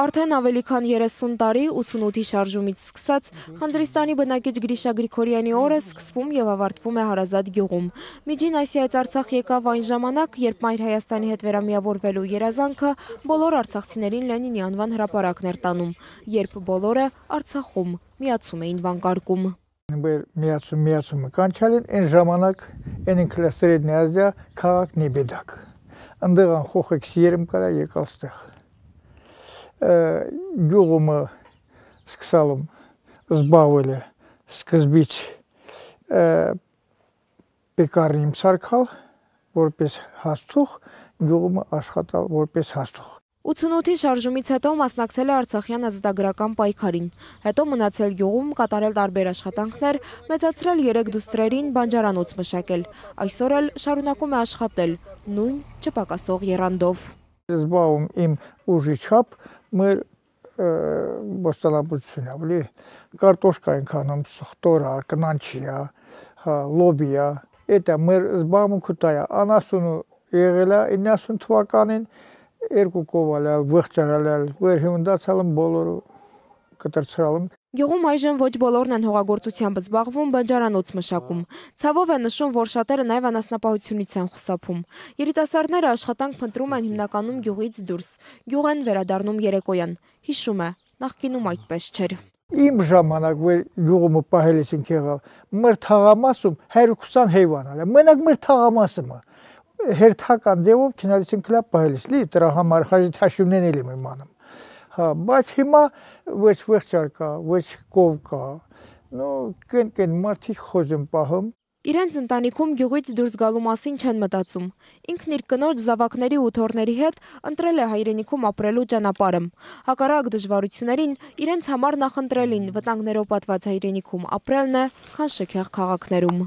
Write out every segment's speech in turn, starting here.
Արդեն ավելի քան 30 տարի 88-ի շարժումից սկսած Խանձրիստանի բնակիչ Գրիշա Գրիգորյանի օրը սկսվում եւ ավարտվում է հարազատ գյուղում։ Միջին Ասիայից Արցախ եկավ այն ժամանակ, երբ Մայր Հայաստանի հետ վերամիավորվելու երազանքը բոլոր արցախցիներին Լենինի անվան հրապարակն էր տանում, երբ բոլորը Արցախում միացում էին վանկարկում։ Մեր միացում միացումը կանչալին այն ժամանակ այն ինքլա Սրեդնիա Ազիա քաղաք Նեբեդակ։ Անդեղ անխոխ եք սիրեմ կարա եկավ ստեղ գյուղումը սկսալ զբաղվել է սկզբից պեկարնիմ սարքալ, որպես հաստուղ, գյուղումը աշխատալ որպես հաստուղ։ 88-ի շարժումից հետո մասնակցել է Արցախյան ազատագրական պայքարին, հետո մնացել գյուղում, կատարել տարբեր աշխատանքներ, մեծացրել 3 դուստրերին, բանջարանոց մշակել։ Այսօր էլ շարունակում է աշխատել նույն չպակասող երանդով։ Զբաղում իմ ուժի չափ մեր ոստալաբուծություն ավելի կարտոշկային քանում սխտորա, կնանչիա, հա, լոբիա, դա մեր զբաղմունքը դա է։ Անասունը եղել է 90 թվականին երկու կովալ է, վղճարել է, վերհյունդացալ են բոլորը կտրցրալում։ Գյուղում այժմ ոչ բոլորն են հողագործությամբ զբաղվում, բանջարանոց մշակում։ Ցավով է նշում, որ շատերը նաև անասնապահությունից են խուսափում։ Երիտասարդները աշխատանք փնտրում են հիմնականում գյուղից դուրս։ Գյուղ են վերադառնում երեկոյան։ Հիշում է, նախկինում այդպես չէր։ Իմ ժամանակ որ գյուղը պահելիս ենք եղավ, մեր թաղամասում 120 հեյվան ալա։ Մենակ մեր թաղամասը մա հերթական ձևով քնալիս են կլապ պահելիս լի, դրա համար խաժի թաշումներն էլ եմ իմանում։ Հա, բայց հիմա ոչ վեղճար կա, ոչ կով կա։ Ну, կեն-կեն մարդիկ խոժն պահում։ Իրենց ընտանիքում գյուղից դուրս գալու մասին չեն մտածում։ Ինքն իր կնոջ զավակների ու թորների հետ ընտրել է հայրենիքում ապրելու ճանապարհը։ Հակառակ դժվարություններին իրենց համար նախընտրելին վտանգներով պատված հայրենիքում ապրելն է, քան շքեղ քաղաքներում։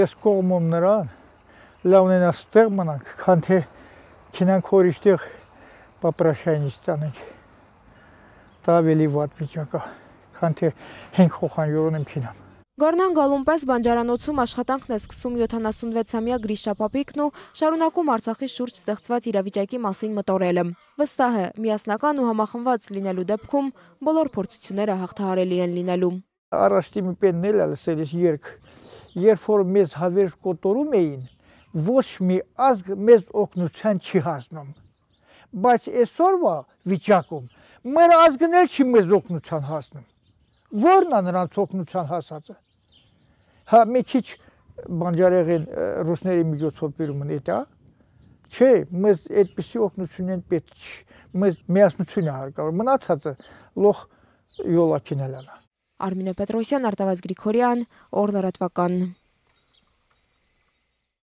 Ես կողմում նրան լավն են աստեղ մնանք, քան թե քինանք որիշտեղ պապրաշային իստանենք, դա ավելի վատ վիճակա, կան թե հենք խոխանյորոն եմ չինամ։ Գարնան գալուն պես բանջարանոցում աշխատանքն է սկսում 76-ամյա գրիշա պապիկն ու շարունակում արցախի շուրջ ստեղցված իրավիճակի մասին մտորելը։ Վստահ է, միասնական ու համախմված լինելու դեպքում բոլոր փորձությունները հաղթահարելի են լինելու։ Առաջտի մի պենն էլ ասելիս երկ, երբ որ մեզ հավերժ կոտորում էին, ոչ մի ազգ մեզ օգնության չի հասնում բայց այսօրվա վիճակում մեր ազգն էլ չի մեզ օգնության հասնում։ Որն է նրանց օգնության հասածը։ Հա մի քիչ բանջարեղեն ռուսների միջոցով բերումն է դա։ Չէ, մեզ այդպիսի օգնությունն պետք չի։ Մեզ միասնություն է հարկավոր։ Մնացածը լող յոլակին էլ անա։ Արմինե Պետրոսյան, Արտավազ Գրիգորյան, Օրլարատվական